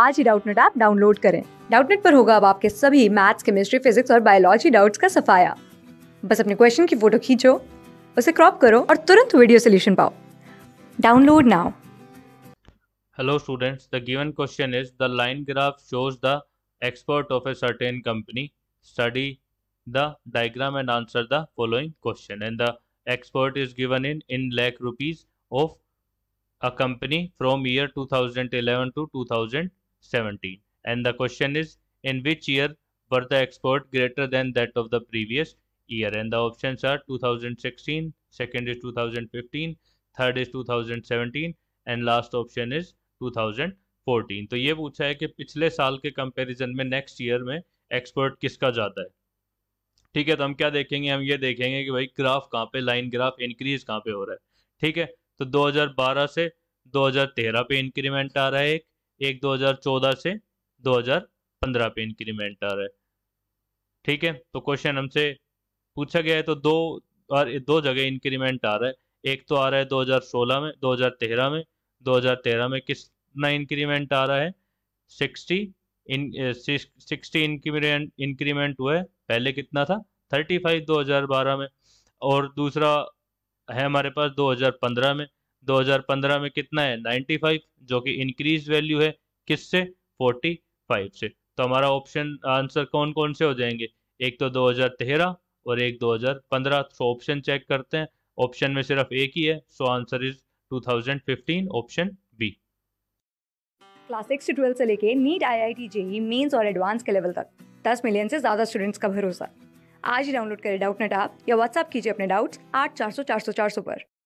आज ही Doubtnut app download करें डाउटनेट पर होगा अब आपके सभी मैथ्स केमिस्ट्री फिजिक्स और बायोलॉजी डाउट्स का सफाया बस अपने क्वेश्चन की फोटो खींचो उसे क्रॉप करो और तुरंत वीडियो सोल्यूशन पाओ download now hello students the given question is the line graph shows the expert of a certain company study the diagram and answer the following question and the expert is given in in lakh rupees of a company from year 2011 to 2000 17 and the question is in which year were the export greater than that of the previous year and the options are 2016 second is 2015 third is 2017 and last option is 2014 तो ये पूछा है कि पिछले साल के comparison में next year में एक्सपोर्ट किसका ज़्यादा है ठीक है तो हम क्या देखेंगे हम ये देखेंगे कि भाई ग्राफ कहाँ पे लाइन ग्राफ इंक्रीज कहाँ पे हो रहा है ठीक है तो 2012 से 2013 पे इंक्रीमेंट आ रहा है एक एक 2014 से 2015 पे इंक्रीमेंट आ रहा है ठीक है तो क्वेश्चन हमसे पूछा गया है तो दो और दो जगह इंक्रीमेंट आ रहा है एक तो आ रहा है 2016 में 2013 में 2013 में कितना इंक्रीमेंट आ रहा है 60 इन सिक्सटी इंक्रीमेंट इंक्रीमेंट हुआ है पहले कितना था 35 2012 में और दूसरा है हमारे पास 2015 में 2015 में कितना है 95 जो कि इंक्रीज वैल्यू है किससे 45 से तो हमारा ऑप्शन आंसर कौन कौन से हो जाएंगे एक तो 2013 और एक 2015 सो ऑप्शन चेक करते हैं ऑप्शन में सिर्फ एक ही है so answer is 2015 option B class six से ट्वेल्थ से लेके NEET I I T JEE mains और एडवांस के लेवल तक दस मिलियन से ज़्यादा स्टूडेंट्स का भरोसा आज ही डाउनलोड करें डाउट नेट आप या व्हाट्सअप कीजिए अपने डाउट्स आठ चार सौ चार सौ चार सौ पर